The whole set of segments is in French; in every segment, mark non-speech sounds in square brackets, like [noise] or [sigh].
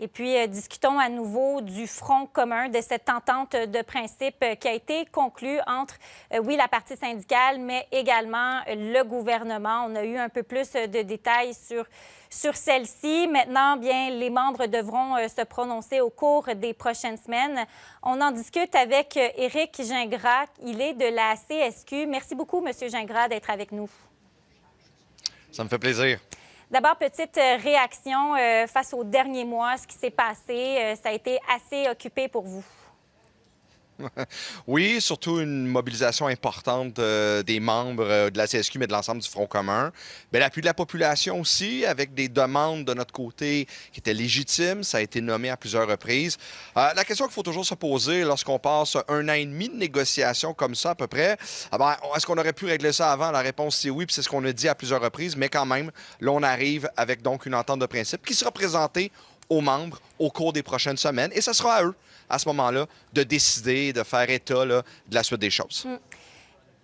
Et puis, euh, discutons à nouveau du front commun, de cette entente de principe euh, qui a été conclue entre, euh, oui, la partie syndicale, mais également le gouvernement. On a eu un peu plus de détails sur, sur celle-ci. Maintenant, bien, les membres devront se prononcer au cours des prochaines semaines. On en discute avec Éric Gingras. Il est de la CSQ. Merci beaucoup, M. Gingras, d'être avec nous. Ça me fait plaisir. D'abord, petite euh, réaction euh, face aux derniers mois, ce qui s'est passé. Euh, ça a été assez occupé pour vous. [laughs] oui, surtout une mobilisation importante euh, des membres euh, de la CSQ, mais de l'ensemble du Front commun. Mais l'appui de la population aussi, avec des demandes de notre côté qui étaient légitimes. Ça a été nommé à plusieurs reprises. Euh, la question qu'il faut toujours se poser lorsqu'on passe un an et demi de négociations comme ça, à peu près, ah ben, est-ce qu'on aurait pu régler ça avant? La réponse, c'est oui, puis c'est ce qu'on a dit à plusieurs reprises. Mais quand même, là, on arrive avec donc une entente de principe qui sera présentée aux membres au cours des prochaines semaines. Et ce sera à eux, à ce moment-là, de décider, de faire état de la suite des choses. Mm.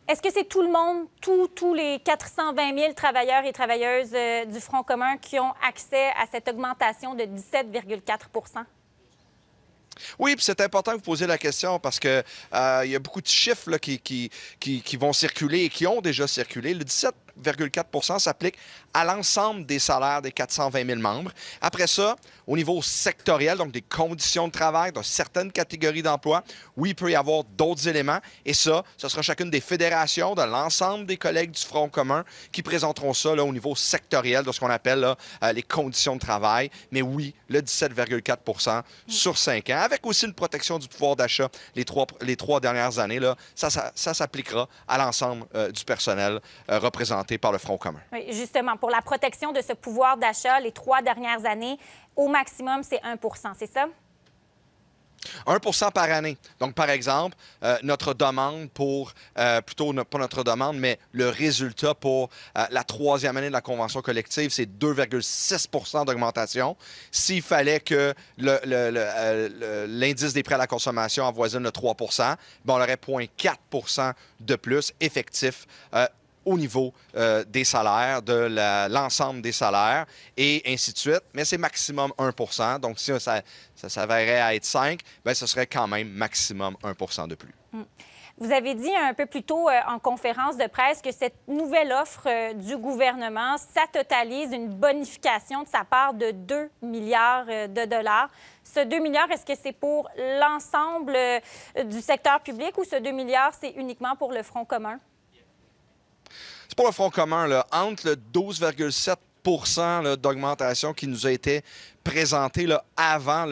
Est-ce que c'est tout le monde, tous, les 420 000 travailleurs et travailleuses euh, du Front commun qui ont accès à cette augmentation de 17,4 oui, puis c'est important que vous posiez la question parce que euh, il y a beaucoup de chiffres qui, qui, qui, qui, vont circuler et qui ont déjà circulé. Le 17 17,4 s'applique à l'ensemble des salaires des 420 000 membres. Après ça, au niveau sectoriel, donc des conditions de travail dans certaines catégories d'emplois, oui, il peut y avoir d'autres éléments. Et ça, ce sera chacune des fédérations, de l'ensemble des collègues du Front commun qui présenteront ça là, au niveau sectoriel de ce qu'on appelle là, euh, les conditions de travail. Mais oui, le 17,4 sur 5 ans, avec aussi une protection du pouvoir d'achat les trois, les trois dernières années, là, ça, ça, s'appliquera à l'ensemble euh, du personnel euh, représentant. représenté par le Front commun. justement, pour la protection de ce pouvoir d'achat, les trois dernières années, au maximum, c'est 1 c'est ça? 1 par année. Donc, par exemple, euh, notre demande pour, euh, plutôt pas notre demande, mais le résultat pour euh, la troisième année de la convention collective, c'est 2,6 d'augmentation. S'il fallait que l'indice le, des prêts à la consommation avoisine le 3 bon, on aurait 0,4 de plus effectif au niveau euh, des salaires, de l'ensemble des salaires, et ainsi de suite. Mais c'est maximum 1 Donc, si ça, ça s'avérait à être 5, bien, ce serait quand même maximum 1 de plus. Mm. Vous avez dit un peu plus tôt euh, en conférence de presse que cette nouvelle offre euh, du gouvernement, ça totalise une bonification de sa part de 2 milliards de dollars. Ce 2 milliards, est-ce que c'est pour l'ensemble du secteur public ou ce 2 milliards, c'est uniquement pour le Front commun? pour le Front commun, entre le 12,7 d'augmentation qui nous a été présenté avant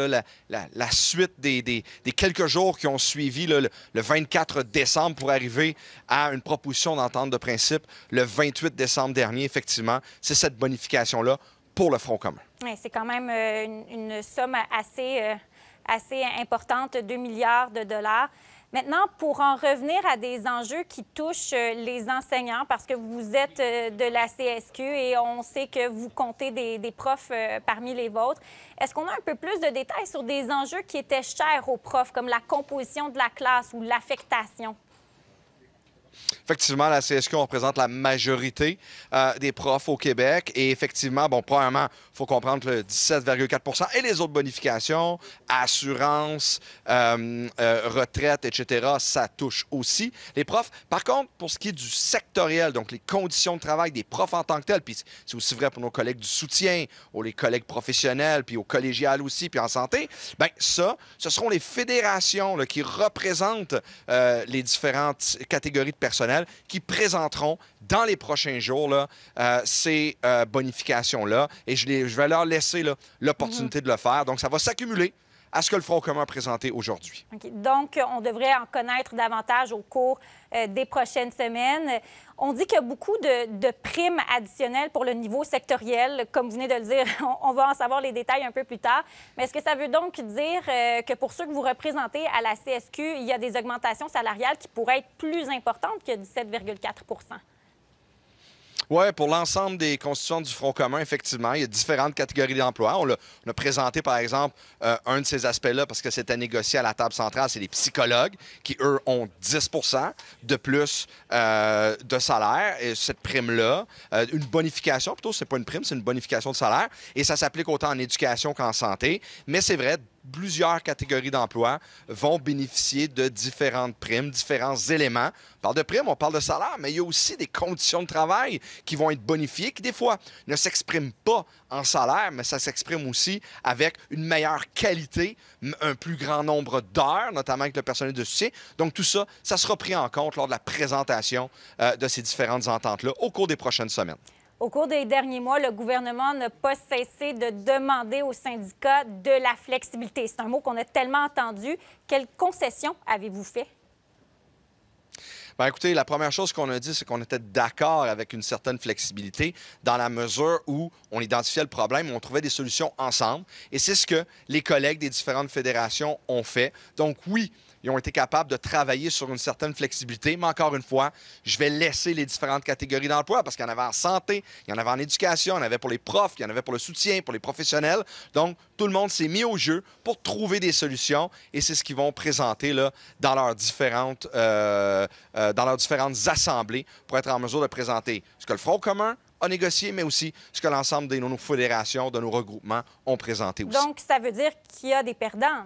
la, suite des, quelques jours qui ont suivi le, 24 décembre pour arriver à une proposition d'entente de principe le 28 décembre dernier, effectivement. C'est cette bonification-là pour le Front commun. C'est quand même euh, une, somme assez, euh, assez importante, 2 milliards de dollars. Maintenant, pour en revenir à des enjeux qui touchent euh, les enseignants, parce que vous êtes euh, de la CSQ et on sait que vous comptez des, des profs euh, parmi les vôtres, est-ce qu'on a un peu plus de détails sur des enjeux qui étaient chers aux profs, comme la composition de la classe ou l'affectation? effectivement, la CSQ, on représente la majorité euh, des profs au Québec. Et effectivement, bon, premièrement, il faut comprendre que le 17,4 et les autres bonifications, assurance, euh, euh, retraite, etc., ça touche aussi les profs. Par contre, pour ce qui est du sectoriel, donc les conditions de travail des profs en tant que tels, puis c'est aussi vrai pour nos collègues du soutien, ou les collègues professionnels, puis au collégial aussi, puis en santé, bien ça, ce seront les fédérations qui représentent les différentes catégories de personnel qui présenteront dans les prochains jours euh, ces euh, bonifications-là. Et je, vais leur laisser l'opportunité mhm. de le faire. Donc, ça va s'accumuler à ce que le Front commun a présenté aujourd'hui. Donc, on devrait en connaître davantage au cours euh, des prochaines semaines. On dit qu'il y a beaucoup de, primes additionnelles pour le niveau sectoriel. Comme vous venez de le dire, [laughs] on, va en savoir les détails un peu plus tard. Mais est-ce que ça veut donc dire euh, que pour ceux que vous représentez à la CSQ, il y a des augmentations salariales qui pourraient être plus importantes que 17,4 oui, pour l'ensemble des constituants du Front commun, effectivement, il y a différentes catégories d'emplois. On, a présenté, par exemple, euh, un de ces aspects-là parce que c'était négocié à la table centrale, c'est les psychologues qui, eux, ont 10 de plus euh, de salaire, et cette prime-là. Euh, une bonification, plutôt, ce n'est pas une prime, c'est une bonification de salaire. Et ça s'applique autant en éducation qu'en santé. Mais c'est vrai, plusieurs catégories d'emplois vont bénéficier de différentes primes, différents éléments. On parle de primes, on parle de salaire, mais il y a aussi des conditions de travail qui vont être bonifiées, qui des fois ne s'expriment pas en salaire, mais ça s'exprime aussi avec une meilleure qualité, un plus grand nombre d'heures, notamment avec le personnel de soutien. Donc tout ça, ça sera pris en compte lors de la présentation euh, de ces différentes ententes-là au cours des prochaines semaines. Au cours des derniers mois, le gouvernement n'a pas cessé de demander aux syndicats de la flexibilité. C'est un mot qu'on a tellement entendu. Quelles concessions avez-vous faites? Ben, écoutez, la première chose qu'on a dit, c'est qu'on était d'accord avec une certaine flexibilité dans la mesure où on identifiait le problème, on trouvait des solutions ensemble. Et c'est ce que les collègues des différentes fédérations ont fait. Donc oui, ils ont été capables de travailler sur une certaine flexibilité. Mais encore une fois, je vais laisser les différentes catégories d'emploi parce qu'il y en avait en santé, il y en avait en éducation, il y en avait pour les profs, il y en avait pour le soutien, pour les professionnels. Donc, tout le monde s'est mis au jeu pour trouver des solutions et c'est ce qu'ils vont présenter là, dans leurs différentes euh, euh, euh, dans leurs différentes assemblées pour être en mesure de présenter ce que le Front commun a négocié, mais aussi ce que l'ensemble de nos fédérations, de nos regroupements ont présenté aussi. Donc, ça veut dire qu'il y a des perdants.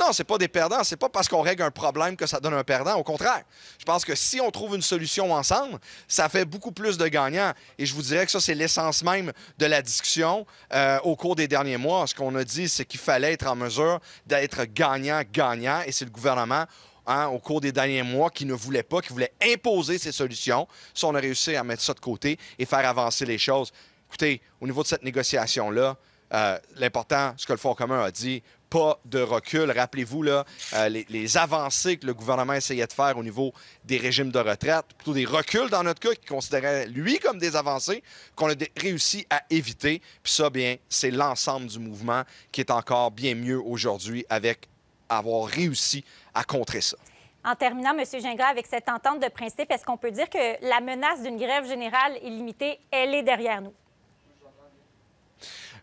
Non, ce c'est pas des perdants. C'est pas parce qu'on règle un problème que ça donne un perdant. Au contraire, je pense que si on trouve une solution ensemble, ça fait beaucoup plus de gagnants. Et je vous dirais que ça, c'est l'essence même de la discussion euh, au cours des derniers mois. Ce qu'on a dit, c'est qu'il fallait être en mesure d'être gagnant-gagnant. Et c'est le gouvernement Hein, au cours des derniers mois qui ne voulaient pas, qui voulaient imposer ces solutions. Si on a réussi à mettre ça de côté et faire avancer les choses. Écoutez, au niveau de cette négociation-là, euh, l'important, ce que le Fonds commun a dit, pas de recul. Rappelez-vous là, euh, les, les, avancées que le gouvernement essayait de faire au niveau des régimes de retraite, plutôt des reculs dans notre cas, qu'il considérait lui comme des avancées, qu'on a réussi à éviter. Puis ça, bien, c'est l'ensemble du mouvement qui est encore bien mieux aujourd'hui avec avoir réussi à contrer ça. En terminant, M. Gingras, avec cette entente de principe, est-ce qu'on peut dire que la menace d'une grève générale illimitée, elle est derrière nous?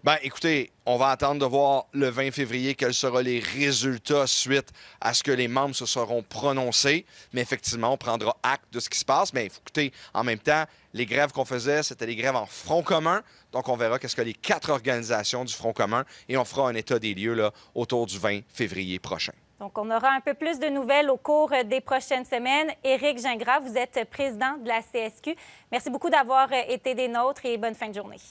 Ben, écoutez, on va attendre de voir le 20 février quels seront les résultats suite à ce que les membres se seront prononcés. Mais effectivement, on prendra acte de ce qui se passe. Mais écoutez, en même temps, les grèves qu'on faisait, c'était les grèves en front commun. Donc, on verra qu'est-ce que les quatre organisations du front commun et on fera un état des lieux là, autour du 20 février prochain. Donc, on aura un peu plus de nouvelles au cours des prochaines semaines. Éric Gingras, vous êtes président de la CSQ. Merci beaucoup d'avoir été des nôtres et bonne fin de journée.